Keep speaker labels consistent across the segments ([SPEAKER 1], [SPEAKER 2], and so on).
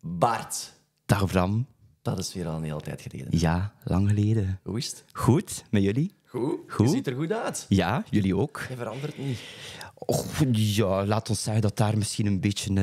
[SPEAKER 1] Bart. Dag Bram. Dat is weer al een hele tijd geleden. Ja,
[SPEAKER 2] lang geleden. Hoe is het? Goed, met jullie? Goed. goed. Je ziet er goed uit. Ja, jullie ook.
[SPEAKER 1] Je verandert niet.
[SPEAKER 2] Och, ja, laat ons zeggen dat daar misschien een beetje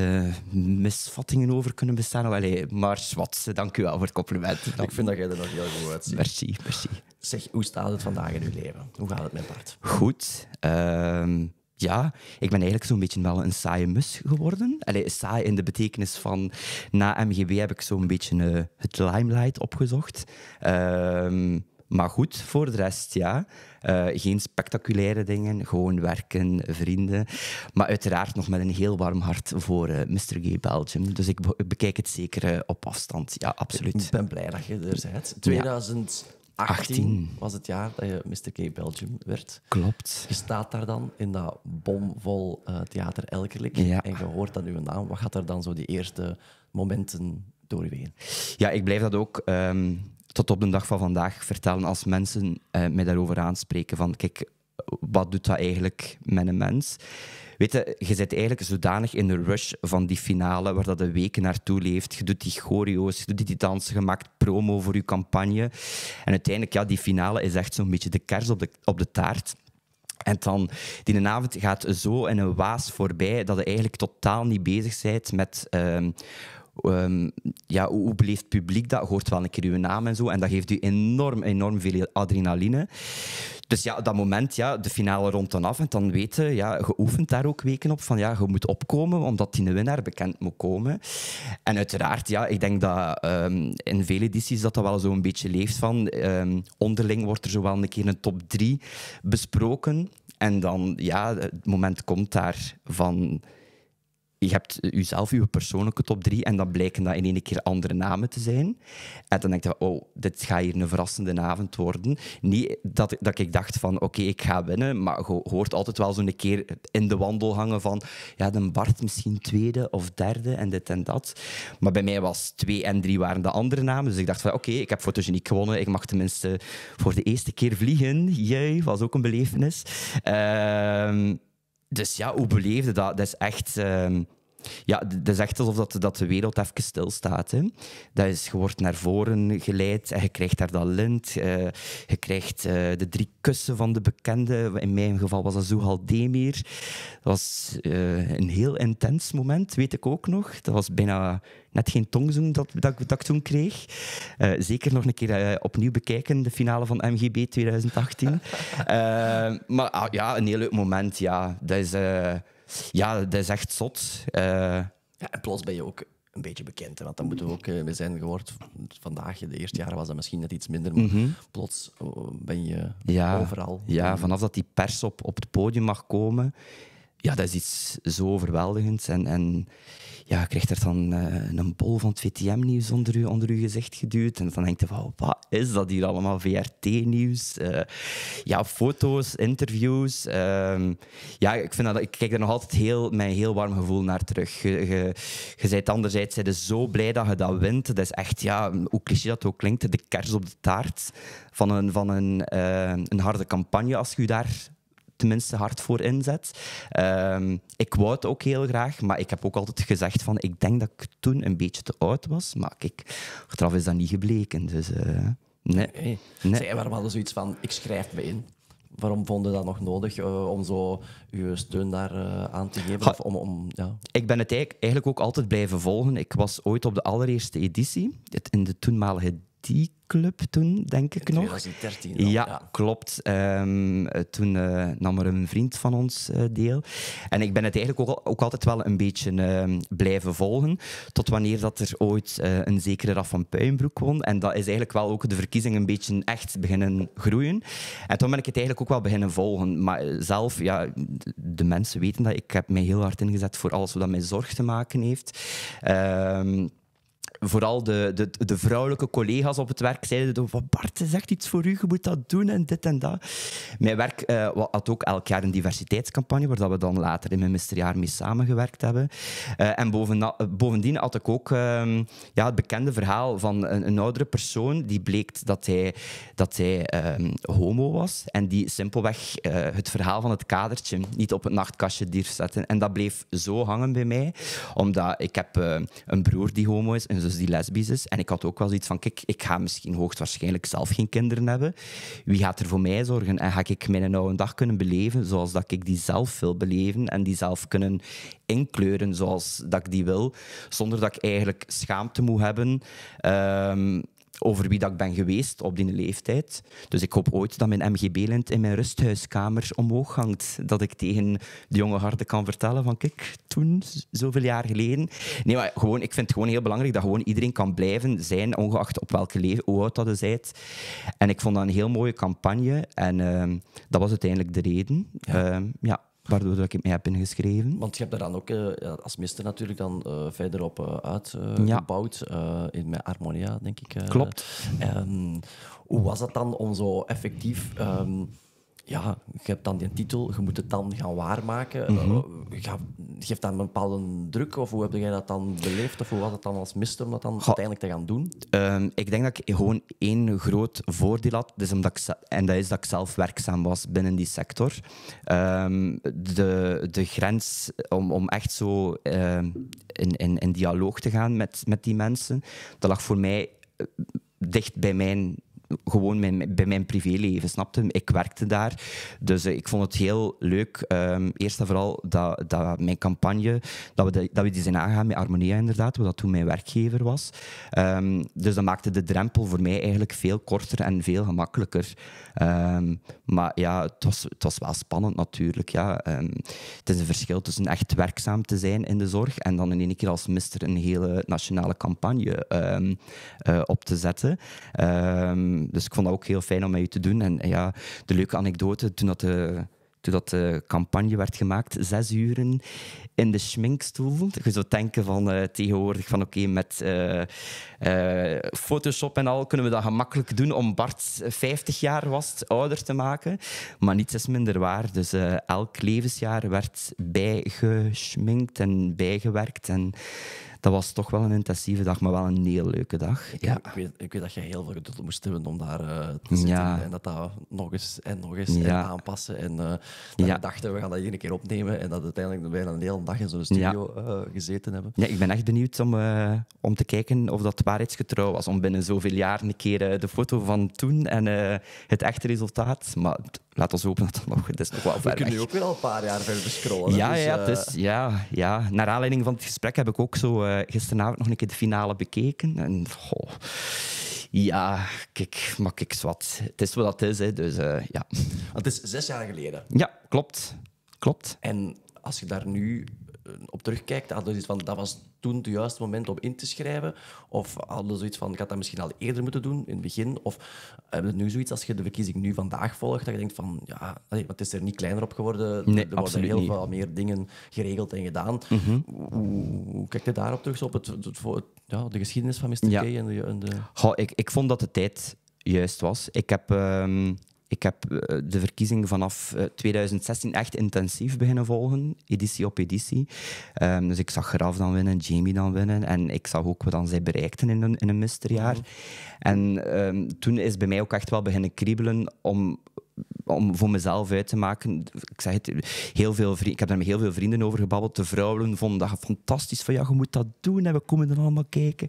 [SPEAKER 2] eh, misvattingen over kunnen bestaan. Allee, maar wat, dank u wel voor het compliment. Ik vind dat jij er nog heel goed uitziet. Merci, merci. Zeg, hoe staat het vandaag in uw leven? Hoe gaat het met Bart? Goed. Ehm, ja, ik ben eigenlijk zo'n beetje wel een saaie mus geworden. Allee, saai in de betekenis van na MGB heb ik zo'n beetje eh, het limelight opgezocht. Ehm, maar goed, voor de rest ja. Eh, geen spectaculaire dingen, gewoon werken, vrienden. Maar uiteraard nog met een heel warm hart voor eh, Mr. Gay Belgium. Dus ik, bekijk het zeker op afstand. Ja, absoluut. Ik ben blij dat je er bent. 2000. 18,
[SPEAKER 1] was het jaar dat je Mr. K Belgium werd. Klopt. Je staat daar dan in dat bomvol uh, theater Elkerlijk ja. en je hoort dan uw naam. Wat gaat er dan zo die eerste
[SPEAKER 2] momenten door je Ja, ik blijf dat ook ehm, tot op de dag van vandaag vertellen als mensen uh, mij daarover aanspreken. Van kijk, wat doet dat eigenlijk met een mens? Weet je, je zit eigenlijk zodanig in de rush van die finale waar dat de weken naartoe leeft. Je doet die choreo's, je doet die dansen, je maakt promo voor je campagne. En uiteindelijk, ja, die finale is echt zo'n beetje de kers op de, op de taart. En dan, die avond gaat zo in een waas voorbij dat je eigenlijk totaal niet bezig bent met ehm, Ehm, ja, hoe, hoe het publiek dat? Hoort wel een keer uw naam en zo. En dat geeft u enorm, enorm veel adrenaline. Dus ja, dat moment, ja, de finale rond dan af. En dan weten, ja, je oefent daar ook weken op van ja, je moet opkomen omdat die winnaar bekend moet komen. En uiteraard, ja, ik denk dat ehm, in vele edities dat dat wel zo'n beetje leeft van ehm, onderling wordt er zo wel een keer een top 3 besproken. En dan, ja, het moment komt daar van je hebt eh, jezelf, je persoonlijke top drie, en dan blijken dat in één keer andere namen te zijn. En dan denk je, oh, dit gaat hier een verrassende avond worden. Niet dat, dat ik dacht van, oké, ik ga winnen, maar je hoort altijd wel zo'n keer in de wandel hangen van, ja, dan Bart misschien tweede of derde en dit en dat. Maar bij mij was twee en drie waren de andere namen, dus ik dacht van, oké, ik heb niet gewonnen, ik mag tenminste voor de eerste keer vliegen. Jee, was ook een belevenis. Uh, dus ja, hoe beleefde dat? Dat is echt. Ehm, ja, dat is echt alsof dat, dat de wereld even stilstaat. Hè. Dat is, je wordt naar voren geleid en je krijgt daar dat lint. Eh, je krijgt eh, de drie kussen van de bekende. In mijn geval was dat Zohal Demir. Dat was eh, een heel intens moment, weet ik ook nog. Dat was bijna net geen tongzoen dat, dat, ik toen kreeg. zeker nog een keer opnieuw bekijken, de finale van MGB 2018. maar ah, ja, een heel leuk moment, ja. Dat is... Ja, dat is echt zot. Eh, ja, en plots ben je ook een beetje bekend.
[SPEAKER 1] Want dan moeten we ook, eh, we zijn gehoord, vandaag, de eerste jaren was dat misschien net iets minder, maar mhm. plots
[SPEAKER 2] oh, ben je ja, overal. Ja, vanaf dat die pers op, op het podium mag komen ja, dat is iets zo overweldigends. En, en ja, je krijgt er dan eh, een bol van het VTM-nieuws onder, je onder uw gezicht geduwd. En dan denk je van, oh, wat is dat hier allemaal? VRT-nieuws? Eh, ja, foto's, interviews. Ehm, ja, ik, vind dat, ik kijk er nog altijd heel, een heel warm gevoel naar terug. Je, je, anderzijds je zo blij dat je dat wint. Dat is echt, ja, hoe cliché dat ook klinkt, de kers op de taart van een, van een, eh, een harde campagne als je daar tenminste hard voor inzet. Ehm, ik wou het ook heel graag, maar ik heb ook altijd gezegd van ik denk dat ik toen een beetje te oud was. Maar kijk, achteraf is dat niet gebleken. Dus uh, nee. nee.
[SPEAKER 1] Zij, waren wel zoiets van ik schrijf me in? Waarom vonden dat nog nodig eh, om zo uw steun
[SPEAKER 2] daar eh, aan te geven? of om, om, ja. Ik ben het eigenlijk, ook altijd blijven volgen. Ik was ooit op de allereerste editie, in de toenmalige IT Club toen, denk ik 2013 nog. Ja, klopt. Ehm, toen eh, nam er een vriend van ons eh, deel. En ik ben het eigenlijk ook, ook altijd wel een beetje ehm, blijven volgen. Tot wanneer dat er ooit eh, een zekere Raf van Puinbroek won. En dat is eigenlijk wel ook de verkiezing een beetje echt beginnen groeien. En toen ben ik het eigenlijk ook wel beginnen volgen. Maar zelf, ja, de mensen weten dat. Ik heb mij heel hard ingezet voor alles wat mij zorg te maken heeft. Ehm, vooral de, de, de vrouwelijke collega's op het werk zeiden van Bart, is echt iets voor u, je moet dat doen en dit en dat. Mijn werk eh, had ook elk jaar een diversiteitscampagne, waar dat we dan later in mijn ministerjaar mee samengewerkt hebben. Eh, en eh, bovendien had ik ook ehm, ja, het bekende verhaal van een, een, oudere persoon die bleek dat hij, dat hij ehm, homo was en die simpelweg het verhaal van het kadertje niet op het nachtkastje durfde zetten. En dat bleef zo hangen bij mij, omdat ik heb een broer die homo is, dus die lesbisch is. En ik had ook wel zoiets van, kijk, ik ga misschien hoogstwaarschijnlijk zelf geen kinderen hebben. Wie gaat er voor mij zorgen? En ga ik mijn oude dag kunnen beleven zoals dat ik die zelf wil beleven en die zelf kunnen inkleuren zoals dat ik die wil, zonder dat ik eigenlijk schaamte moet hebben... Ehm, over wie dat ik ben geweest op die leeftijd. Dus ik hoop ooit dat mijn MGB-lint in mijn rusthuiskamer omhoog hangt. Dat ik tegen de jonge harden kan vertellen van kijk, toen, zoveel jaar geleden. Nee, maar gewoon, ik vind het gewoon heel belangrijk dat gewoon iedereen kan blijven zijn, ongeacht op welke leven hoe oud dat je bent. En ik vond dat een heel mooie campagne. En ehm, dat was uiteindelijk de reden. ja. Ehm, Waardoor dat ik het mij heb ingeschreven.
[SPEAKER 1] Want je hebt daar dan ook eh, als meester natuurlijk dan uh, eh,
[SPEAKER 2] verder op eh, uitgebouwd.
[SPEAKER 1] in mijn Harmonia, denk ik. Klopt. hoe was dat dan om zo effectief... Ehm, ja, je hebt dan die titel, je moet het dan gaan waarmaken. Mm eh, ja, geeft dat een bepaalde druk of hoe heb jij dat dan beleefd of hoe was het dan als mister om dat dan uiteindelijk te gaan doen?
[SPEAKER 2] Ehm, ik denk dat ik gewoon één groot voordeel had, dus omdat ik, en dat is dat ik zelf werkzaam was binnen die sector. Ehm, de, de grens om, om echt zo ehm, in, in, in dialoog te gaan met, met die mensen, dat lag voor mij eh, dicht bij mijn gewoon mijn, bij mijn privéleven, snapte? Ik werkte daar. Dus eh, ik vond het heel leuk. Ehm, eerst en vooral dat, dat mijn campagne, dat we, dat we die zijn aangegaan met Harmonia inderdaad, wat dat toen mijn werkgever was. Ehm, dus dat maakte de drempel voor mij eigenlijk veel korter en veel gemakkelijker. Ehm, maar ja, het was, het was wel spannend natuurlijk. Ja. het is een verschil tussen echt werkzaam te zijn in de zorg en dan in één keer als mister een hele nationale campagne eh, op te zetten. Ehm, dus ik vond dat ook heel fijn om met u te doen. En eh, ja, de leuke anekdote, toen dat de eh, toen dat de eh, campagne werd gemaakt, zes uren in de schminkstoel. Je zou denken van tegenwoordig van oké, met Photoshop en al kunnen we dat gemakkelijk doen om Bart 50 jaar was ouder te maken. Maar niets is minder waar. Dus elk levensjaar werd bijgeschminkt en bijgewerkt en dat was toch wel een intensieve dag, maar wel een heel leuke dag. Ik,
[SPEAKER 1] ja. ik, weet, ik weet, dat je heel veel geduld moest hebben om daar eh, te zitten en dat dat nog eens en nog eens en aanpassen. En uh, ja. dachten, we gaan dat hier een keer opnemen en dat uiteindelijk bijna een hele dag in zo'n studio eh, gezeten hebben. Ja, ik ben
[SPEAKER 2] echt benieuwd om, om te kijken of dat waarheidsgetrouw was. Om binnen zoveel jaar een keer eh, de foto van toen en eh, het echte resultaat. Maar laat ons hopen dat het nog, het is nog wel We
[SPEAKER 1] ook weer al een paar jaar verder scrollen. Ja, dus, ja, eh, dus,
[SPEAKER 2] ja, ja, naar aanleiding van het gesprek heb ik ook zo gisteravond nog een keer de finale bekeken. En, ja, kijk, maar kijk, zwart. Het is wat het is, hè, dus ja. Het is zes jaar geleden. Ja, klopt. Klopt. En
[SPEAKER 1] als je daar nu eh, op terugkijkt, hadden we van dat was toen het juiste moment om in te schrijven? Of hadden we zoiets van ik had dat misschien al eerder moeten doen in het begin? Of hebben we nu zoiets als je de verkiezing nu vandaag volgt, dat je denkt van ja, wat is er niet kleiner op geworden? er worden heel veel meer dingen geregeld en gedaan. Mhm. hoe, kijk je daarop terug, op het, ja, de
[SPEAKER 2] geschiedenis van Mr. K en de. En ik, ik vond dat de tijd juist was. Ik heb. Ehm, ik heb eh, de verkiezing vanaf 2016 eh, echt intensief beginnen volgen, editie op editie. Ehm, dus ik zag Graf dan winnen, Jamie dan winnen. En ik zag ook wat dan zij bereikten in een, in een misterjaar. En ehm, toen is bij mij ook echt wel beginnen kriebelen om om voor mezelf uit te maken. Ik zeg het, heel veel ik heb daar met heel veel vrienden over gebabbeld. De vrouwen vonden dat fantastisch. Van ja, je moet dat doen en we komen dan allemaal kijken.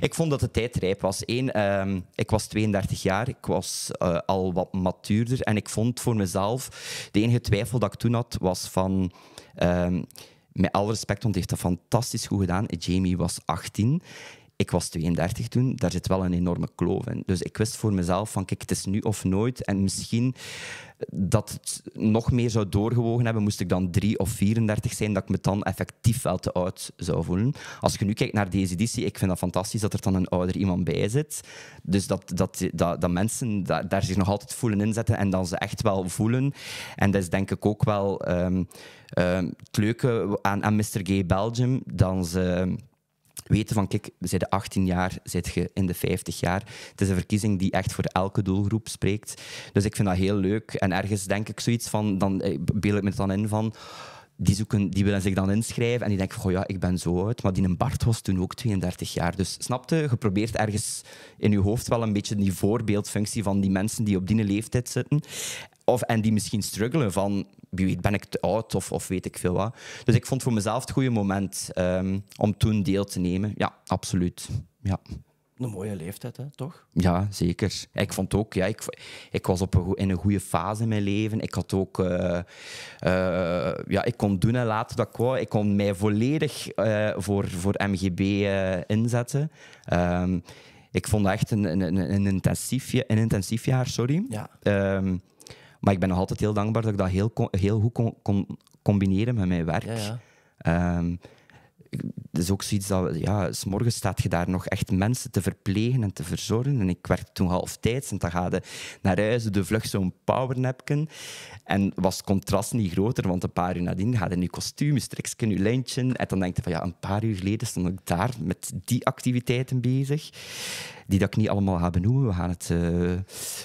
[SPEAKER 2] Ik vond dat de tijd rijp was. Eén, ehm, ik was 32 jaar, ik was eh, al wat matuurder. En ik vond voor mezelf, de enige twijfel dat ik toen had, was van... Ehm, met alle respect, want hij heeft dat fantastisch goed gedaan. Jamie was 18 ik was 32 toen, daar zit wel een enorme kloof in. Dus ik wist voor mezelf van, kijk, het is nu of nooit. En misschien dat het nog meer zou doorgewogen hebben, moest ik dan 3 of 34 zijn, dat ik me dan effectief wel te oud zou voelen. Als je nu kijkt naar deze editie, ik vind dat fantastisch dat er dan een ouder iemand bij zit. Dus dat, dat, dat, dat mensen daar, daar zich nog altijd voelen inzetten en dan ze echt wel voelen. En dat is denk ik ook wel um, het leuke aan, aan Mr. Gay Belgium, dan ze weten van, kijk, zij de 18 jaar, zit je in de 50 jaar. Het is een verkiezing die echt voor elke doelgroep spreekt. Dus ik vind dat heel leuk. En ergens denk ik zoiets van, dan eh, beeld ik me dan in van... Die, zoeken, die willen zich dan inschrijven en die denken goh ja, ik ben zo oud. Maar die een Bart was toen ook 32 jaar. Dus snapte, je probeert ergens in je hoofd wel een beetje die voorbeeldfunctie van die mensen die op die leeftijd zitten. Of, en die misschien struggelen van, wie weet, ben ik te oud of, of weet ik veel wat. Dus ik vond voor mezelf het goede moment ehm, om toen deel te nemen. Ja, absoluut. Ja.
[SPEAKER 1] Een mooie leeftijd, hè? toch?
[SPEAKER 2] Ja, zeker. Ik vond ook, ja, ik, ik was op een, in een goede fase in mijn leven. Ik had ook, eh, eh, ja, ik kon doen en laten dat ik wou. Ik kon mij volledig eh, voor, voor MGB inzetten. Ehm, ik vond echt een, een, een, intensief, een intensief jaar, sorry. Ja. Ehm, maar ik ben nog altijd heel dankbaar dat ik dat heel, heel goed kon, combineren met mijn werk. Ehm, het is ook zoiets dat, ja, s morgens staat je daar nog echt mensen te verplegen en te verzorgen. En ik werkte toen halftijds en dan ga je naar huis, de vlucht zo'n powernapken. En was het contrast niet groter, want een paar uur nadien ga je in je kostuum, je strikje, je En dan denk je van, ja, een paar uur geleden stond ik daar met die activiteiten bezig. Die dat ik niet allemaal ga benoemen. We gaan het, eh, we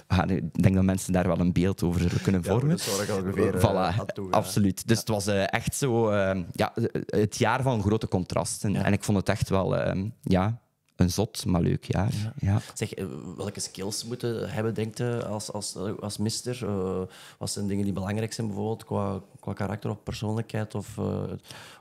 [SPEAKER 2] gaan, ik denk dat mensen daar wel een beeld over kunnen vormen. Ja, dat ik ongeveer, voilà, eh, absoluut. Dus het was eh, echt zo, ja, het jaar van grote contrast. En, ik vond het echt wel ehm, ja, een zot, maar leuk jaar. Ja.
[SPEAKER 1] Zeg, eh, welke skills moeten hebben, denk je, als, als, eh, als mister? Uh, wat zijn dingen die belangrijk zijn, bijvoorbeeld, qua, qua karakter of persoonlijkheid? Of,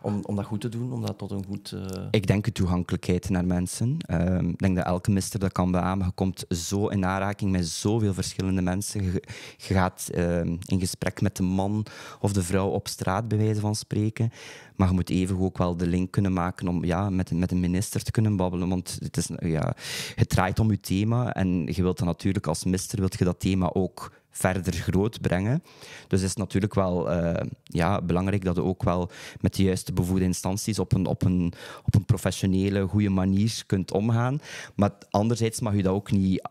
[SPEAKER 1] om, om dat goed te doen, om dat tot een goed... Ik
[SPEAKER 2] denk de toegankelijkheid naar mensen. Ehm, ik denk dat elke mister dat kan beamen. Je komt zo in aanraking met zoveel verschillende mensen. je gaat ehm, in gesprek met de man of de vrouw op straat, bij wijze van spreken. Maar je moet even ook wel de link kunnen maken om ja, met, met een minister te kunnen babbelen. Want het is, ja, het draait om je thema. En je wilt dan natuurlijk als minister wilt je dat thema ook verder groot brengen. Dus het is natuurlijk wel eh, ja, belangrijk dat je ook wel met de juiste bevoegde instanties op een, op een, op een professionele, goede manier kunt omgaan. Maar anderzijds mag je dat ook niet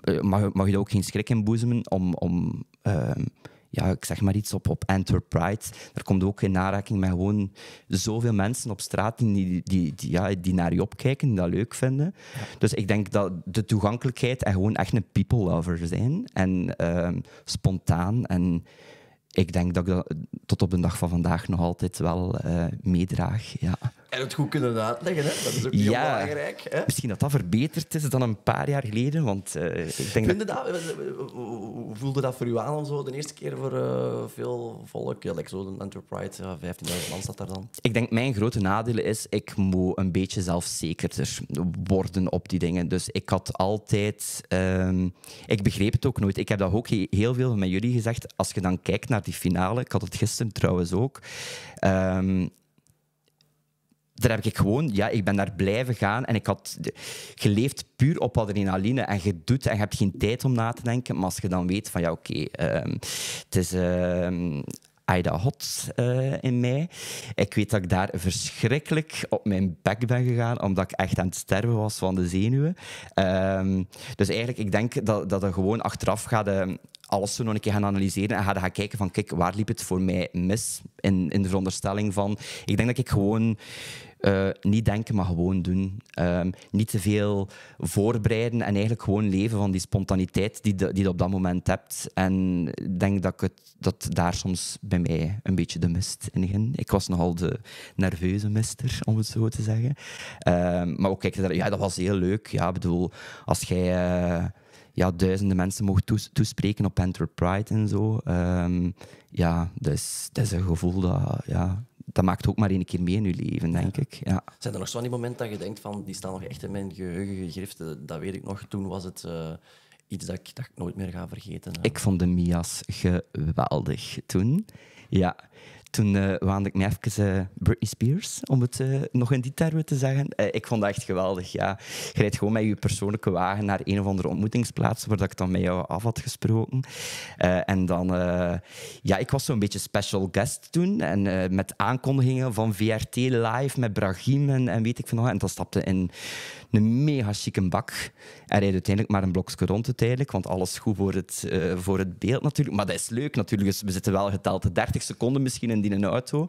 [SPEAKER 2] eh, mag, mag je daar ook geen schrik in boezemen om, om eh, ja, ik zeg maar iets op, op enterprise Daar komt ook in aanraking met gewoon zoveel mensen op straat die, die, die, ja, die naar je opkijken, die dat leuk vinden. Dus ik denk dat de toegankelijkheid en gewoon echt een people lover zijn. En ehm, spontaan. En ik denk dat ik dat tot op de dag van vandaag nog altijd wel uh, meedraag. Ja.
[SPEAKER 1] En het goed kunnen uitleggen, hè? dat is ook heel belangrijk.
[SPEAKER 2] Hè? Misschien dat dat verbeterd is dan een paar jaar geleden. Want, eh, ik denk Dat, eh,
[SPEAKER 1] eh, hoe voelde dat voor u aan? Zo, de eerste keer voor veel volk, ja, like zo'n enterprise, ja, 15.000 man staat daar dan.
[SPEAKER 2] Ik denk mijn grote nadeel is, ik moet een beetje zelfzekerder worden op die dingen. Dus ik had altijd... Ehm, ik begreep het ook nooit. Ik heb dat ook heel veel met jullie gezegd. Als je dan kijkt naar die finale, ik had het gisteren trouwens ook... Ehm, daar heb ik gewoon, ja, ik ben daar blijven gaan en ik had geleefd puur op adrenaline en je doet en je hebt geen tijd om na te denken, maar als je dan weet van ja, oké, ehm, het is um, Hot eh, in mei. Ik weet dat ik daar verschrikkelijk op mijn bek ben gegaan, omdat ik echt aan het sterven was van de zenuwen. Ehm, dus eigenlijk, ik denk dat, dat er gewoon achteraf gaat alles zo nog een keer gaan analyseren en gaan, gaan kijken van kijk, waar liep het voor mij mis in, in de veronderstelling van... Ik denk dat ik gewoon... Eh, niet denken, maar gewoon doen. Ehm, niet te veel voorbereiden en eigenlijk gewoon leven van die spontaniteit die, die je op dat moment hebt. En ik denk dat, ik het, dat daar soms bij mij een beetje de mist in ging. Ik was nogal de nerveuze mister, om het zo te zeggen. Ehm, maar ook kijk, ja, dat was heel leuk. Ja, bedoel, als jij eh, ja, duizenden mensen mocht toespreken op Enterprise en zo. Ehm, ja, dus dat is een gevoel dat, ja, dat maakt ook maar één keer mee in je leven, denk ik. Ja.
[SPEAKER 1] Zijn er nog zo'n moment dat je denkt van, die staan nog echt in mijn geheugen gegrift? Eh, dat weet ik nog, toen was het... Eh, iets dat ik, dat ik nooit meer ga vergeten. Ik
[SPEAKER 2] vond de Mias geweldig toen. Ja, toen eh, waande ik me even uh, Britney Spears, om het eh, nog in die termen te zeggen. ik vond dat echt geweldig, ja. Je rijdt gewoon met je persoonlijke wagen naar een of andere ontmoetingsplaats, waar ik dan met jou af had gesproken. en dan... ja, ik was zo'n beetje special guest toen. En met aankondigingen van VRT Live, met Brahim en, weet ik veel nog. En dan stapte in een mega chique bak. En rijdt uiteindelijk maar een blokje rond uiteindelijk, want alles goed voor het, voor het beeld natuurlijk. Maar dat is leuk natuurlijk, dus we zitten wel geteld 30 seconden misschien in in die auto.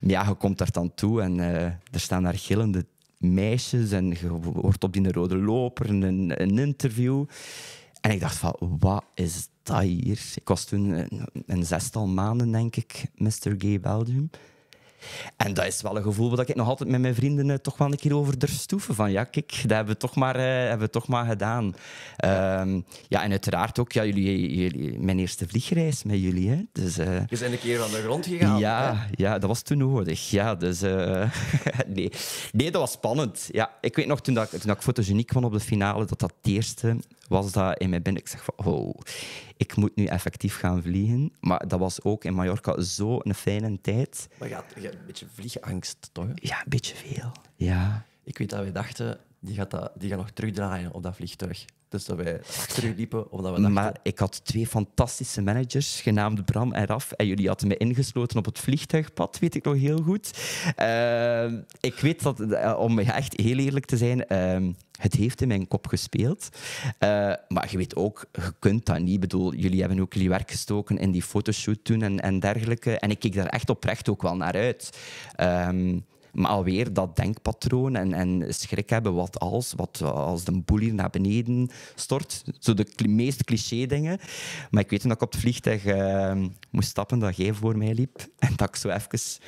[SPEAKER 2] Ja, je komt daar dan toe en eh, er staan daar gillende meisjes en je wordt op die rode loper een, een interview. En ik dacht van, wat is dat hier? Ik was toen een, een zestal maanden, denk ik, Mr. Gay Belgium. En dat is wel een gevoel dat ik nog altijd met mijn vrienden eh, toch wel een keer over durf stoeven. Van ja, kijk, dat hebben we toch maar, eh, hebben we toch maar gedaan. Ehm, ja, en uiteraard ook ja, jullie, jullie, mijn eerste vliegreis met jullie. Hè? Dus, eh, Je
[SPEAKER 1] bent een keer aan de grond gegaan.
[SPEAKER 2] Ja, hè? ja dat was toen nodig. Ja, dus, nee. nee, dat was spannend. Ja, ik weet nog, toen, dat, toen dat ik fotogeniek kwam op de finale, dat dat het eerste was dat in mijn binnen. Ik zeg van, oh, ik moet nu effectief gaan vliegen. Maar dat was ook in Mallorca zo'n fijne tijd. Maar
[SPEAKER 1] gaat, een beetje vliegangst, toch? Ja, een beetje veel. Ja. Ik weet dat we dachten, die gaat,
[SPEAKER 2] dat, die gaat nog terugdraaien op dat vliegtuig. Dus dat wij terugliepen. Omdat we dachten... Maar ik had twee fantastische managers, genaamd Bram en Raf. En jullie hadden me ingesloten op het vliegtuigpad, weet ik nog heel goed. Ehm, ik weet dat, eh, om echt heel eerlijk te zijn, ehm, het heeft in mijn kop gespeeld. Eh, maar je weet ook, je kunt dat niet. Ik bedoel, jullie hebben ook jullie werk gestoken in die fotoshoot toen en, en dergelijke. En ik keek daar echt oprecht ook wel naar uit. Ehm, maar alweer dat denkpatroon en, en schrik hebben wat als, wat als de hier naar beneden stort. Zo de meest cliché dingen. Maar ik weet toen ik op het vliegtuig ehm, moest stappen, dat jij voor mij liep. En dat ik zo even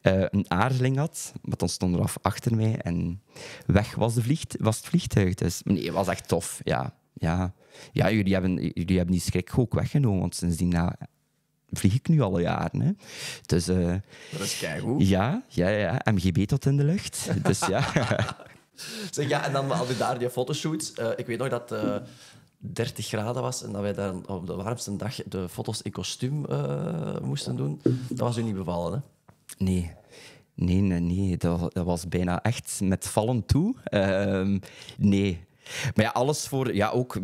[SPEAKER 2] eh, een aarzeling had. want dan stond er af achter mij en weg was, de vliegt, was het vliegtuig. Dus nee, het was echt tof, ja. Ja, ja jullie, hebben, jullie hebben die schrik ook weggenomen, want sindsdien vlieg ik nu al jaren. Hè. Dus, eh, dat is keigoed. Ja, ja, ja, MGB tot in de lucht. dus ja.
[SPEAKER 1] zeg, ja, en dan hadden daar die fotoshoots. Uh, ik weet nog dat... Uh, eh, 30 graden was en dat wij daar op de warmste dag de foto's in kostuum moesten doen. Dat was u niet bevallen, hè?
[SPEAKER 2] Nee, Nee, nee, nee. Dat, was bijna echt met vallen toe. Ehm, nee, maar ja, alles voor... Ja, ook,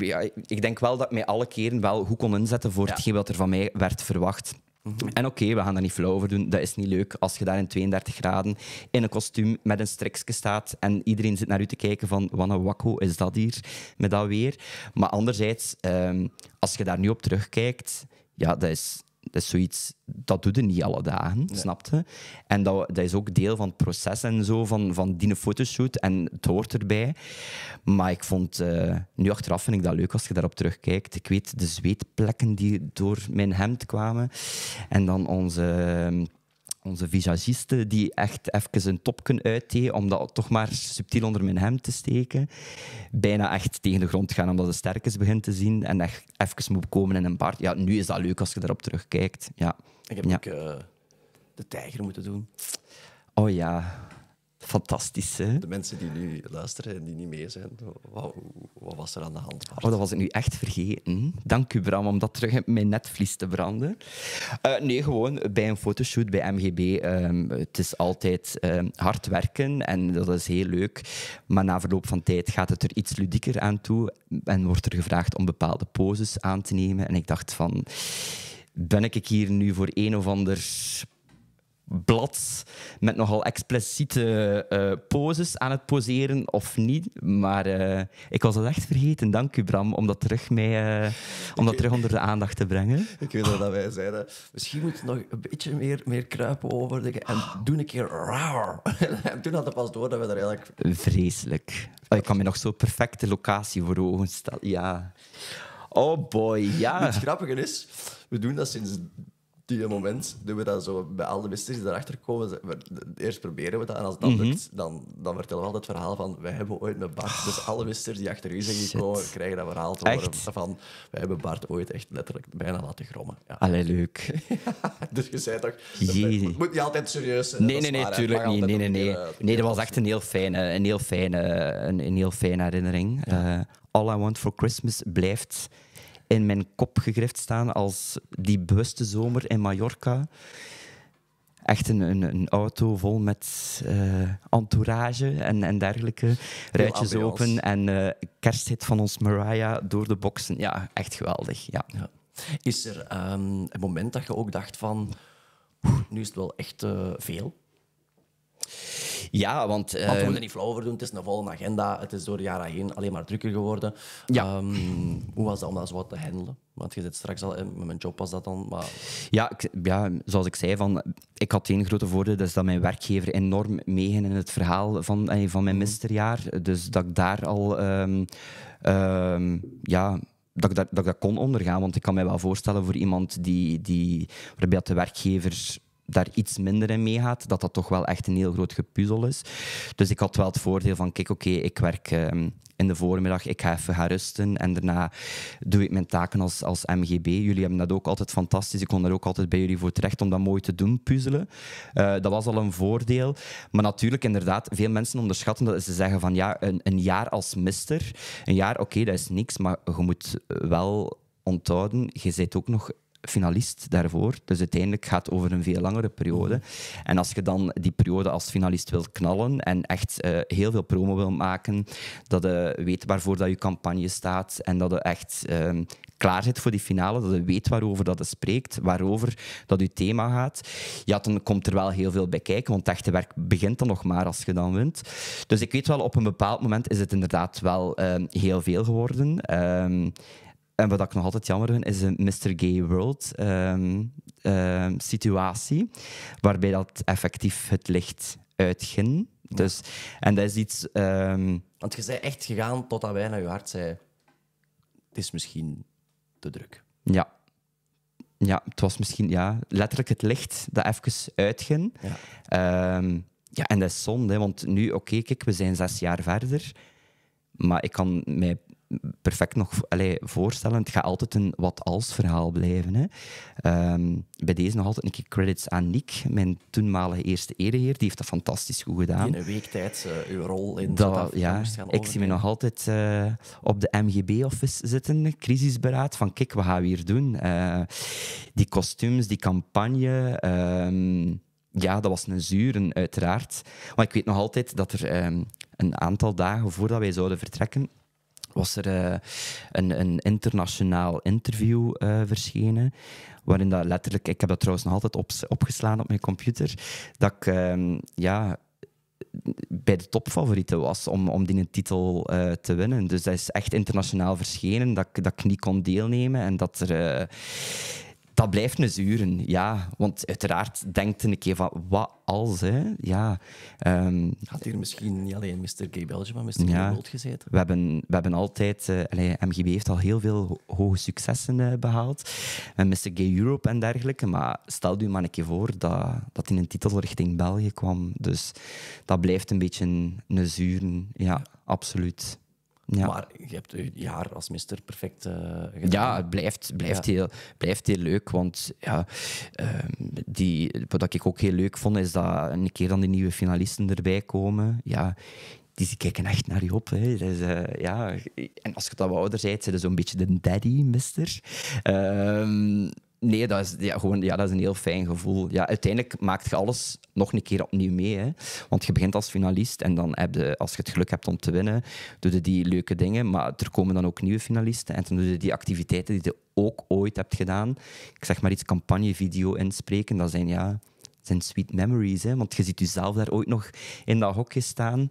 [SPEAKER 2] ik denk wel dat ik mij alle keren wel goed kon inzetten voor hetgeen wat er van mij werd verwacht. Mhm. En oké, we gaan daar niet flauw over doen. Dat is niet leuk als je daar in 32 graden in een kostuum met een strikje staat en iedereen zit naar u te kijken van wat een wakko is dat hier met dat weer. Maar anderzijds, ehm, als je daar nu op terugkijkt, ja, dat is dat is zoiets, dat doe je niet alle dagen, snapte? En dat, dat is ook deel van het proces en zo, van, van die fotoshoot. En het hoort erbij. Maar ik vond, eh, nu achteraf vind ik dat leuk als je daarop terugkijkt. Ik weet de zweetplekken die door mijn hemd kwamen. En dan onze onze visagiste, die echt even een kunnen uitdeed om dat toch maar subtiel onder mijn hemd te steken. Bijna echt tegen de grond gaan omdat de eens begint te zien en echt even moet komen in een baard. Ja, nu is dat leuk als je daarop terugkijkt. Ja. Ik heb ja. ook eh, de tijger moeten doen. Oh ja. Fantastisch, hè? De mensen die nu
[SPEAKER 1] luisteren en die niet mee zijn, wat, wat was er aan de hand? Oh,
[SPEAKER 2] dat was ik nu echt vergeten. Dank u, Bram, om dat terug in mijn netvlies te branden. Eh, nee, gewoon bij een fotoshoot bij MGB. Ehm, het is altijd ehm, hard werken en dat is heel leuk. Maar na verloop van tijd gaat het er iets ludieker aan toe en wordt er gevraagd om bepaalde poses aan te nemen. En ik dacht van, ben ik hier nu voor een of ander blad met nogal expliciete eh, poses aan het poseren of niet. Maar eh, ik was het echt vergeten. Dank u, Bram, om dat terug, mee, eh, om dat terug onder de aandacht te brengen.
[SPEAKER 1] Ik weet dat wij zeiden, misschien moet we nog een beetje meer, meer kruipen over en doen een keer raar. en toen hadden we pas door dat we eigenlijk...
[SPEAKER 2] Vreselijk. Oh, ik kan me nog zo'n perfecte locatie voor ogen stellen. Ja. Oh boy, ja. Het grappige
[SPEAKER 1] is, we doen dat sinds die moment doen we dat zo bij alle mysteries die erachter komen. eerst proberen we dat en als dat mhm. lukt, dan, dan vertellen we altijd het verhaal van wij hebben ooit met Bart. Oh, dus alle wisters die achter u zijn gekomen, krijgen dat verhaal te van wij hebben Bart ooit echt letterlijk
[SPEAKER 2] bijna laten grommen. Ja. Allee, leuk.
[SPEAKER 1] dus je zei toch,
[SPEAKER 2] het
[SPEAKER 1] moet niet altijd serieus Nee, nee, nee, tuurlijk niet. Nee, nee, nee. Eh,
[SPEAKER 2] nee, dat was echt een heel fijne, een heel fijne, een, een heel fijne herinnering. Eh, All I Want For Christmas blijft in mijn kop gegrift staan als die bewuste zomer in Mallorca. Echt een, een, een auto vol met eh, entourage en, en dergelijke. Ruitjes open en uh, kersthit van ons Mariah door de boksen. Ja, echt geweldig. Ja.
[SPEAKER 1] Is er ehm, een moment dat je ook dacht van... Oeh, nu is het wel echt eh, veel? Ja, want... we ehm, moeten niet flauw over doen. Het is een volle agenda. Het is door de jaren heen alleen maar drukker geworden. Ehm, hoe was dat om dat zo te handelen? Want je zit straks al... Eh, met mijn job was dat dan, maar...
[SPEAKER 2] Ja, ik, ja zoals ik zei, van, ik had één grote voordeel. Dat is dat mijn werkgever enorm meeging in het verhaal van, eh, van mijn mhm. misterjaar. Dus dat ik daar al... Ehm, ja, dat dat, dat dat kon ondergaan. Want ik kan mij wel voorstellen voor iemand die, die, waarbij de werkgever daar iets minder in meegaat, dat dat toch wel echt een heel groot gepuzzel is. Dus ik had wel het voordeel van, kijk, oké, ik werk ehm, in de voormiddag, ik ga even gaan rusten en daarna doe ik mijn taken als, als MGB. Jullie hebben dat ook altijd fantastisch, ik kon daar ook altijd bij jullie voor terecht om dat mooi te doen, puzzelen. Eh, dat was al een voordeel. Maar natuurlijk, inderdaad, veel mensen onderschatten dat ze zeggen van, ja, een, een jaar als mister, een jaar, oké, dat is niks, maar je moet wel onthouden, je zit ook nog finalist daarvoor. Dus uiteindelijk gaat het over een veel langere periode. Mhm. En als je dan die periode als finalist wil knallen en echt eh, heel veel promo wil maken, dat je eh, weet waarvoor dat je campagne staat en dat je echt ehm, klaar zit voor die finale, dat je weet waarover dat je spreekt, waarover dat je thema gaat, ja, dan komt er wel heel veel bij kijken, want het echte werk begint dan nog maar als je dan wint. Dus ik weet wel, op een bepaald moment is het inderdaad wel ehm, heel veel geworden. Ehm, en wat ik nog altijd jammer vind, is een Mr. Gay World ehm, ehm, situatie, waarbij dat effectief het licht uitging. Dus, en dat is iets... Ehm, want je zei echt
[SPEAKER 1] gegaan totdat wij naar je hart zei,
[SPEAKER 2] het is misschien te druk. Ja. Ja, het was misschien ja, letterlijk het licht dat even uitging. Ja. ja, en dat is zonde, want nu, oké, kijk, we zijn zes jaar verder. Maar ik kan mij perfect nog allee, voorstellen. Het gaat altijd een wat-als verhaal blijven. Hè. Ehm, bij deze nog altijd een keer credits aan Nick, mijn toenmalige eerste ereheer. Die heeft dat fantastisch goed gedaan. In een
[SPEAKER 1] week tijd eh, uw rol in dat, Ja, ik zie me nog
[SPEAKER 2] altijd eh, op de MGB-office zitten, crisisberaad, van kijk, wat gaan we hier doen? Eh, die kostuums, die campagne... Ehm, ja, dat was een zuren, uiteraard. Maar ik weet nog altijd dat er ehm, een aantal dagen voordat wij zouden vertrekken, was er eh, een, een, internationaal interview eh, verschenen. Waarin dat letterlijk, ik heb dat trouwens nog altijd op, opgeslaan op mijn computer, dat ik ehm, ja, bij de topfavorieten was om, om die titel eh, te winnen. Dus dat is echt internationaal verschenen, dat, dat ik niet kon deelnemen en dat er dat blijft me zuren, ja. Want uiteraard denkt een keer van, wat als, hè? Ja. Ehm, Had hier misschien niet alleen Mr. Gay Belgium, maar Mr. Ja, World gezeten? We hebben, we hebben altijd... Uh, eh, MGB heeft al heel veel hoge successen eh, behaald. Met Mr. Gay Europe en dergelijke. Maar stel u maar een keer voor dat, dat in een titel richting België kwam. Dus dat blijft een beetje een zuren, ja. absoluut. Ja. Maar
[SPEAKER 1] je hebt je jaar als mister perfect eh, gedaan. Ja, het blijft, blijft, Heel,
[SPEAKER 2] blijft heel leuk. Want ja, uh, die, wat ik ook heel leuk vond, is dat een keer dan die nieuwe finalisten erbij komen. Ja, die, kijken echt naar je op. Hè. Eh, ja. En als je dat wat ouder bent, zijn ze zo'n beetje de daddy, mister. Ehm Nee, dat is, ja, gewoon, ja, dat is een heel fijn gevoel. Ja, uiteindelijk maakt je alles nog een keer opnieuw mee. Hè? Want je begint als finalist en dan heb je, als je het geluk hebt om te winnen, doe je die leuke dingen. Maar er komen dan ook nieuwe finalisten en dan doe je die activiteiten die je ook ooit hebt gedaan. Ik zeg maar iets, campagnevideo inspreken. Dat zijn ja, het zijn sweet memories, hè? want je ziet jezelf daar ooit nog in dat hokje staan.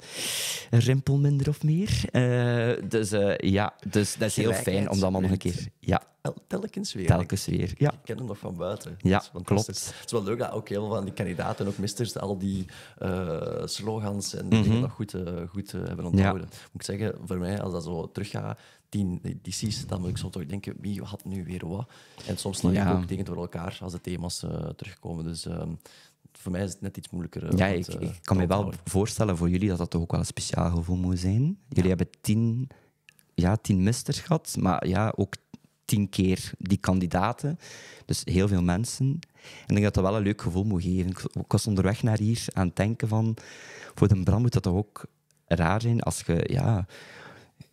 [SPEAKER 2] Een rimpel minder of meer. Eh, dus eh, ja, dus dat is heel fijn om dat maar nog een keer... Ja. Telkens weer. Telkens weer, ja. Ik
[SPEAKER 1] ken hem nog van buiten. Ja, klopt. Het is, het is, wel leuk dat ook heel veel van die kandidaten ook misters al die eh, slogans en mm dingen mhm. nog goed, goed hebben onthouden. Moet ik zeggen, voor mij, als dat zo teruggaat tien edities, dan moet ik soms toch denken, wie had nu weer wat? En soms sla ja. ook dingen door elkaar als de thema's eh, terugkomen. Dus ehm, voor mij is het net iets moeilijker. Eh, ja, ik, eh, ik kan me wel
[SPEAKER 2] voorstellen voor jullie dat dat toch ook wel een speciaal gevoel moet zijn. Jullie hebben tien, ja, tien misters gehad, maar ja, ook tien keer die kandidaten. Dus heel veel mensen. En ik denk dat dat wel een leuk gevoel moet geven. Ik was onderweg naar hier aan het denken van... Voor de brand moet dat toch ook raar zijn als je... Ja,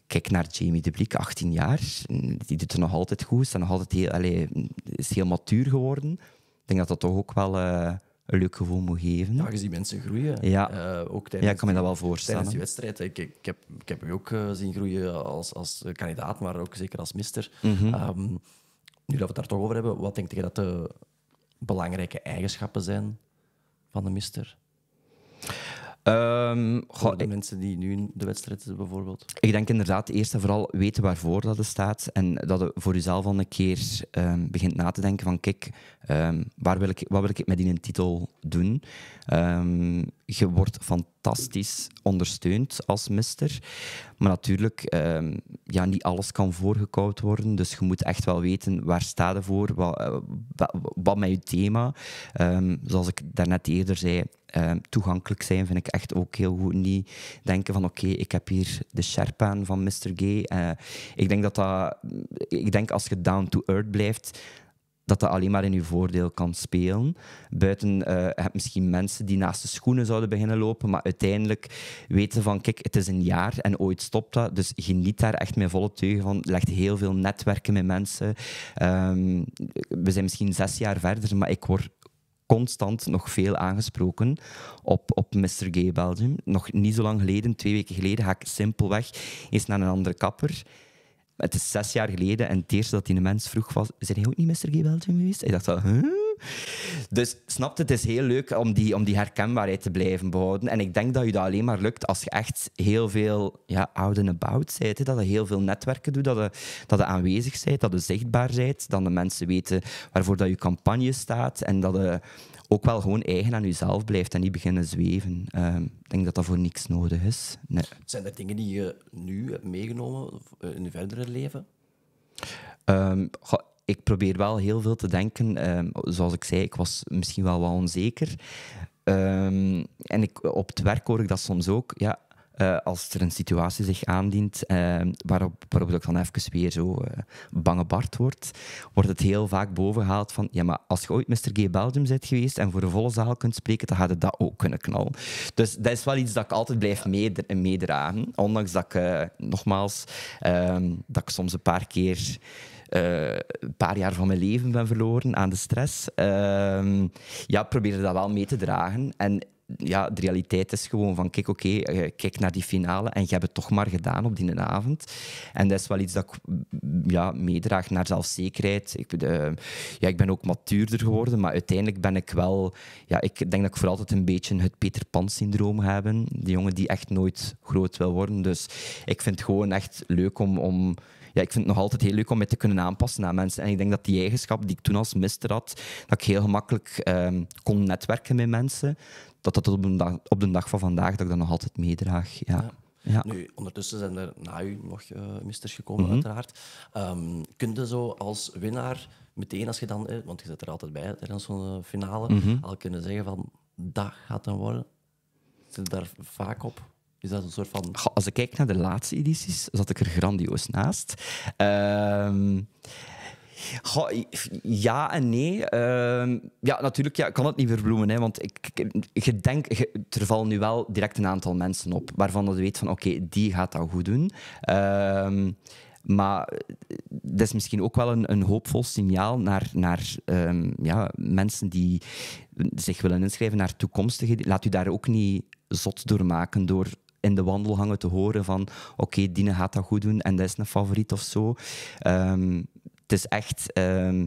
[SPEAKER 2] kijk naar Jamie de Bliek, 18 jaar. Die doet het nog altijd goed. Is, nog altijd heel, allez, is heel matuur geworden. Ik denk dat dat toch ook wel eh, een leuk gevoel moet geven. Ja, je ziet
[SPEAKER 1] mensen groeien. Ja, eh, ook tijdens, ja ik kan me dat wel voorstellen. Tijdens die wedstrijd. Ik, ik, heb, ik heb u ook eh, zien groeien als, als kandidaat, maar ook zeker als mister. Mhm. Ehm, nu dat we het daar toch over hebben, wat denk je dat de belangrijke eigenschappen zijn van de mister? Um, de mensen die nu de wedstrijd zitten, bijvoorbeeld.
[SPEAKER 2] Ik denk inderdaad eerst en vooral weten waarvoor dat staat. En dat je voor jezelf al een keer ehm, begint na te denken van kijk, ehm, waar wil ik, wat wil ik met die titel doen? je wordt fantastisch ondersteund als mister. Maar natuurlijk, ehm, ja, niet alles kan voorgekoud worden. Dus je moet echt wel weten waar staat je voor, wat, eh, wat met je thema. Ehm, zoals ik daarnet eerder zei, ehm, toegankelijk zijn vind ik echt ook heel goed. Niet denken van oké, ik heb hier de Sherpa van Mr. Gay. Eh, ik denk dat dat, ik denk als je down to earth blijft, dat dat alleen maar in je voordeel kan spelen. Buiten uh, eh, heb misschien mensen die naast de schoenen zouden beginnen lopen, maar uiteindelijk weten van, kijk, het is een jaar en ooit stopt dat. Dus geniet daar echt met volle teugen van. Legt heel veel netwerken met mensen. Ehm, we zijn misschien zes jaar verder, maar ik word constant nog veel aangesproken op, op Mr. Gay Belgium. Nog niet zo lang geleden, twee weken geleden, ga ik simpelweg eens naar een andere kapper het is zes jaar geleden en het eerste dat hij een mens vroeg was: Zijn hij ook niet Mr. G. Belgium geweest? ik dacht wel, huh? dus snap het is heel leuk om die, om die herkenbaarheid te blijven behouden. En ik denk dat je dat alleen maar lukt als je echt heel veel ja, out and about bent. Dat je heel veel netwerken doet, dat je, dat aanwezig bent, dat je zichtbaar bent. Dat de mensen weten waarvoor dat je campagne staat. En dat je ook wel gewoon eigen aan jezelf blijft en niet beginnen zweven. Ehm, ik denk dat dat voor niks nodig is. Nee.
[SPEAKER 1] Zijn er dingen die je nu hebt meegenomen eh, in je verdere leven?
[SPEAKER 2] Ehm, ik probeer wel heel veel te denken. Ehm, zoals ik zei, ik was misschien wel wat onzeker. Ehm, en ik, op het werk hoor ik dat soms ook. Ja, eh, als er een situatie zich aandient ehm, waarop, waarop ik dan even weer zo uh, bange wordt, wordt het heel vaak bovengehaald van ja, maar als je ooit Mr. G Belgium bent geweest en voor de volle zaal kunt spreken, dan gaat het dat ook kunnen knallen. Dus dat is wel iets dat ik altijd blijf meedragen, ondanks dat ik, eh, nogmaals, dat ik soms een paar keer eh, een paar jaar van mijn leven ben verloren aan de stress. Ehm, ja, probeerde dat wel mee te dragen. En ja, de realiteit is gewoon van, kijk, oké, eh, kijk naar die finale en je hebt het toch maar gedaan op die avond. En dat is wel iets dat ik mm, ja, meedraag naar zelfzekerheid. Ik, de, eh, ja, ik ben ook matuurder geworden, maar uiteindelijk ben ik wel... Ja, ik denk dat ik voor altijd een beetje het Peter Pan-syndroom heb. Die jongen die echt nooit groot wil worden. Dus ik vind het gewoon echt leuk om... om ja, ik vind het nog altijd heel leuk om met te kunnen aanpassen aan mensen. En ik denk dat die eigenschap die ik toen als mister had, dat ik heel gemakkelijk ehm, kon netwerken met mensen, dat dat op de, dag, op de dag van vandaag dat ik dat nog altijd meedraag. ja.
[SPEAKER 1] ja. Nu, ondertussen zijn er na u nog eh, misters gekomen, mhm. uiteraard. Um, kun je zo als winnaar meteen, als je dan, eh, want je zit er altijd bij tijdens zo'n eh, finale, mhm. al kunnen zeggen van dat gaat dan worden?
[SPEAKER 2] Zit je daar vaak op? Dus dat een soort van... als ik kijk naar de laatste edities, zat ik er grandioos naast. Ehm, ja en nee. Ehm, ja, natuurlijk ja, kan het niet verbloemen. Hè, want ik, ik denk, er vallen nu wel direct een aantal mensen op waarvan je weet van oké, die gaat dat goed doen. Ehm, maar eh, dat is misschien ook wel een, een hoopvol signaal naar, naar ja, mensen die zich willen inschrijven naar toekomstige. Laat u daar ook niet zot door maken door in de wandelgangen te horen van oké, Dina gaat dat goed doen en dat is een favoriet of zo. Ehm, het is echt ehm,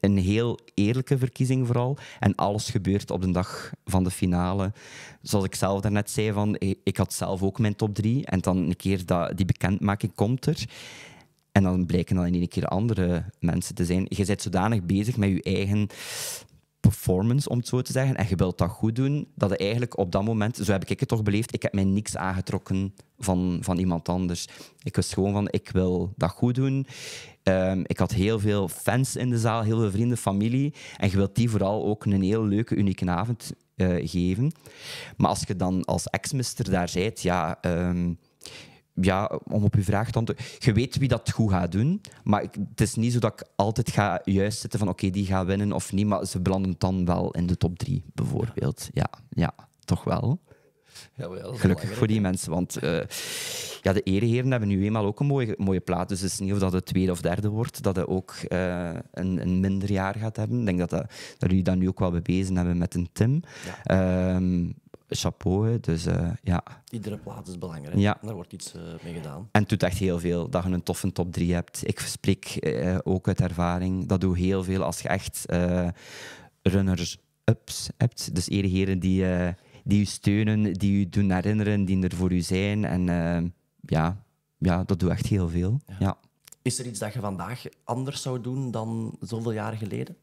[SPEAKER 2] een heel eerlijke verkiezing vooral. En alles gebeurt op de dag van de finale. Zoals ik zelf daarnet zei, van, eh, ik had zelf ook mijn top drie. En dan een keer dat, die bekendmaking komt er. En dan blijken dan in één keer andere mensen te zijn. Je bent zodanig bezig met je eigen performance, om het zo te zeggen, en je wilt dat goed doen, dat eigenlijk op dat moment, zo heb ik het toch beleefd, ik heb mij niks aangetrokken van, van iemand anders. Ik wist gewoon van, ik wil dat goed doen. Ehm, ik had heel veel fans in de zaal, heel veel vrienden, familie. En je wilt die vooral ook een heel leuke, unieke avond eh, geven. Maar als je dan als ex-mister daar zijt, ja... Ehm, ja, om op uw vraag te antwoorden. Je weet wie dat goed gaat doen, maar ik, het is niet zo dat ik altijd ga juist zetten van oké, die gaat winnen of niet, maar ze belanden dan wel in de top drie, bijvoorbeeld. Ja, ja toch wel. Ja, Gelukkig voor die mensen, want eh, ja, de ereheren hebben nu eenmaal ook een mooie, mooie plaat. Dus het is niet of dat het tweede of derde wordt, dat het ook eh, een, een minder jaar gaat hebben. Ik denk dat, dat, dat jullie dat nu ook wel bewezen hebben met een Tim. Ja. Ehm, chapeau. Dus, eh, ja.
[SPEAKER 1] Iedere plaats is belangrijk. Ja. Daar wordt iets eh, mee gedaan. En het doet
[SPEAKER 2] echt heel veel dat je een toffe top 3 hebt. Ik spreek eh, ook uit ervaring. Dat doe heel veel als je echt runners-ups hebt. Dus ereheren die, die je steunen, die je doen herinneren, die er voor u zijn. En ja, ja, dat doet echt heel veel. Ja.
[SPEAKER 1] Is er iets dat je vandaag anders zou doen dan zoveel jaren
[SPEAKER 2] geleden?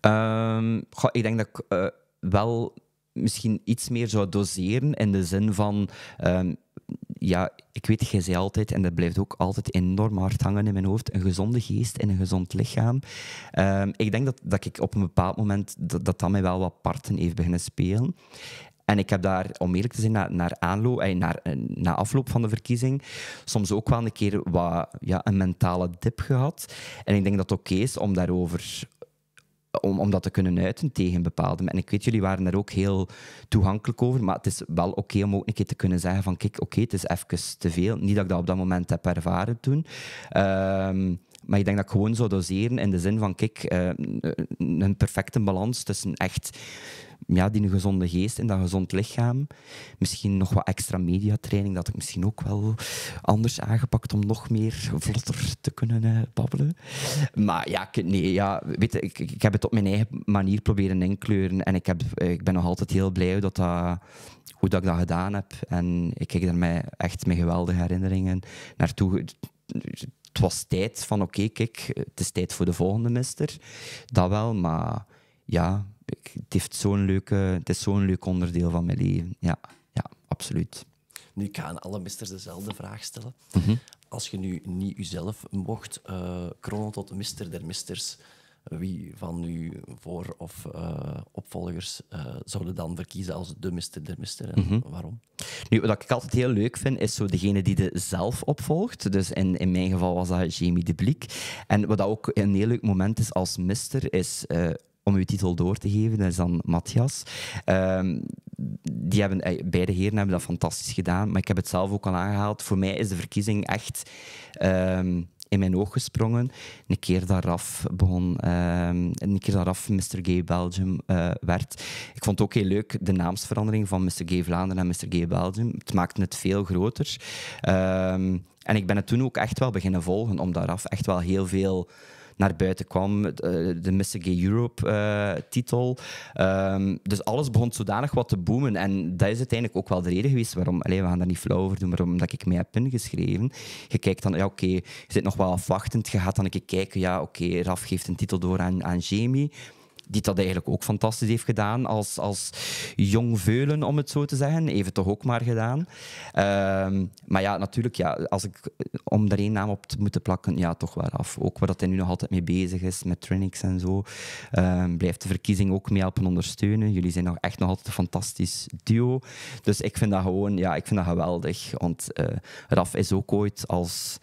[SPEAKER 2] Ehm, ik denk dat ik wel misschien iets meer zou doseren in de zin van. Ehm, ja, ik weet, jij zei altijd, en dat blijft ook altijd enorm hard hangen in mijn hoofd, een gezonde geest en een gezond lichaam. Ehm, ik denk dat, dat ik op een bepaald moment dat, dat, mij wel wat parten heeft beginnen spelen. En ik heb daar, om eerlijk te zijn, na, naar, aanloop, eh, naar, eh, na afloop van de verkiezing soms ook wel een keer wat, ja, een mentale dip gehad. En ik denk dat het oké is om daarover om, om dat te kunnen uiten tegen bepaalde En ik weet, jullie waren daar ook heel toegankelijk over, maar het is wel oké om ook een keer te kunnen zeggen van kijk, oké, het is even te veel. Niet dat ik dat op dat moment heb ervaren toen. Ehm, maar ik denk dat ik gewoon zou doseren in de zin van, kijk, eh, een perfecte balans tussen echt ja, die gezonde geest en dat gezond lichaam. Misschien nog wat extra mediatraining, dat ik misschien ook wel anders aangepakt om nog meer vlotter te kunnen eh, babbelen. Maar ja, ik, nee, ja weet, ik, ik heb het op mijn eigen manier proberen inkleuren en ik, heb, eh, ik ben nog altijd heel blij dat dat, hoe dat ik dat gedaan heb. En ik kijk daar echt met geweldige herinneringen naartoe het was tijd van, oké, kijk, het is tijd voor de volgende mister. Dat wel, maar ja, het, heeft zo'n leuke, het is zo'n leuk onderdeel van mijn leven. Ja, ja absoluut.
[SPEAKER 1] Nu, ik ga aan alle misters dezelfde vraag stellen. Mhm. Als je nu niet jezelf mocht uh, kronen tot mister der misters, wie van uw voor- of eh, opvolgers eh, zouden dan verkiezen als de mister der mister? En mhm. waarom?
[SPEAKER 2] Nu, wat ik altijd heel leuk vind, is zo degene die de zelf opvolgt. Dus in, in mijn geval was dat Jamie de Bliek. En wat dat ook een heel leuk moment is als mister, is eh, om uw titel door te geven, dat is dan Matthias. Ehm, die hebben, beide heren hebben dat fantastisch gedaan, maar ik heb het zelf ook al aangehaald. Voor mij is de verkiezing echt... Ehm, in mijn oog gesprongen. Een keer daaraf begon, uh, een keer daaraf Mr. Gay Belgium eh, werd. Ik vond het ook heel leuk de naamsverandering van Mr. Gay Vlaanderen en Mr. Gay Belgium. Het maakte het veel groter. Ehm, en ik ben het toen ook echt wel beginnen volgen om daaraf echt wel heel veel naar buiten kwam. Eh, de Missing Gay Europe-titel. Eh, ehm, dus alles begon zodanig wat te boomen. En dat is uiteindelijk ook wel de reden geweest waarom... Allee, we gaan daar niet flauw over doen, maar omdat ik mij heb ingeschreven. Je kijkt dan, ja oké, okay, je zit nog wel afwachtend. Je gaat dan een keer kijken, ja oké, Raf geeft een titel door aan, aan Jamie die dat eigenlijk ook fantastisch heeft gedaan als, als jong veulen, om het zo te zeggen. Even toch ook maar gedaan. Ehm, maar ja, natuurlijk, ja, als ik, eh, om daar één naam op te moeten plakken, ja, toch wel af. Ook waar dat hij nu nog altijd mee bezig is, met Trinix en zo. Ehm, blijft de verkiezing ook mee helpen ondersteunen. Jullie zijn nog echt nog altijd een fantastisch duo. Dus ik vind dat gewoon, ja, ik vind dat geweldig. Want eh, Raf is ook ooit als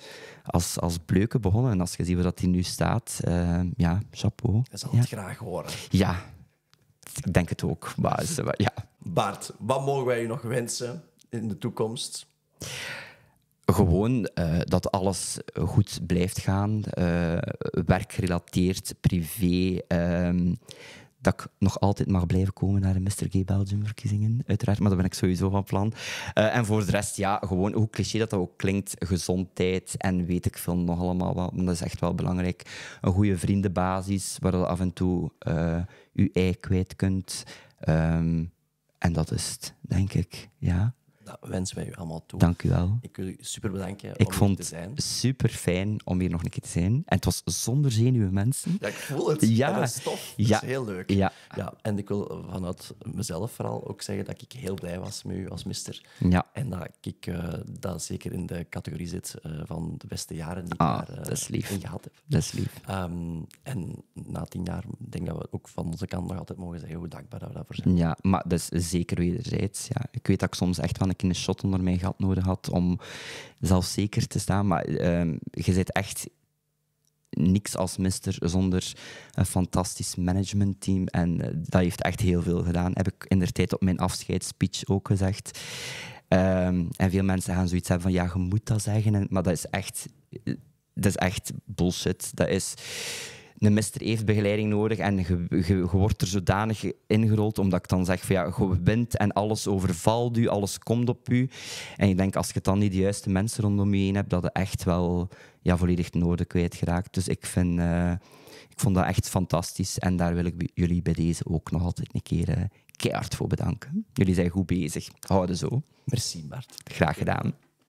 [SPEAKER 2] als, als bleuke begonnen. En als je ziet wat dat hij nu staat, eh, ja, chapeau. Dat zal het graag horen. Ja, ik denk het ook. Maar, eh, ja.
[SPEAKER 1] Bart, wat mogen wij je nog wensen in de toekomst?
[SPEAKER 2] Gewoon eh, dat alles goed blijft gaan, werkgerelateerd, privé. Ehm, dat ik nog altijd mag blijven komen naar de Mr. Gay Belgium verkiezingen, uiteraard. Maar dat ben ik sowieso van plan. Eh, en voor de rest, ja, gewoon hoe cliché dat dat ook klinkt, gezondheid en weet ik veel nog allemaal wat. Maar dat is echt wel belangrijk. Een goede vriendenbasis, waar je af en toe je eh, ei kwijt kunt. Ehm, en dat is het, denk ik. Ja
[SPEAKER 1] dat wensen wij u allemaal toe. Dank u wel. Ik wil u super bedanken om hier te zijn.
[SPEAKER 2] super fijn om hier nog een keer te zijn. En het was zonder zenuwen, mensen. Ja, ik voel het. Ja. dat is tof. Dat ja. is heel leuk. Ja. ja. En ik wil vanuit mezelf vooral ook zeggen
[SPEAKER 1] dat ik heel blij was met u als mister. Ja. En dat ik uh, dat zeker in de categorie zit eh, van de beste jaren die ik ah, daar uh, in gehad heb. Dat is lief. Ehm, en na tien jaar denk ik dat we ook van onze kant nog altijd mogen zeggen hoe dankbaar we daarvoor zijn.
[SPEAKER 2] Ja, maar dat is zeker wederzijds. Ja. Ik weet dat ik soms echt van ik een shot onder mijn gat nodig had om zelfzeker te staan. Maar ehm, je zit echt niks als mister zonder een fantastisch managementteam. En eh, dat heeft echt heel veel gedaan. Heb ik in de tijd op mijn afscheidsspeech ook gezegd. Ehm, en veel mensen gaan zoiets hebben van ja, je moet dat zeggen. maar dat is echt, eh, dat is echt bullshit. Dat is een mister heeft begeleiding nodig en je, wordt er zodanig ingerold, omdat ik dan zeg van ja, je bent en alles overvalt u, alles komt op u. En ik denk, als je dan niet de juiste mensen rondom je heen hebt, dat het echt wel ja, volledig nodig kwijtgeraakt. Dus ik vind... Eh, ik vond dat echt fantastisch en daar wil ik jullie bij deze ook nog altijd een keer uh, keihard voor bedanken. Jullie zijn goed bezig. Houden zo. Merci Bart. Graag gedaan.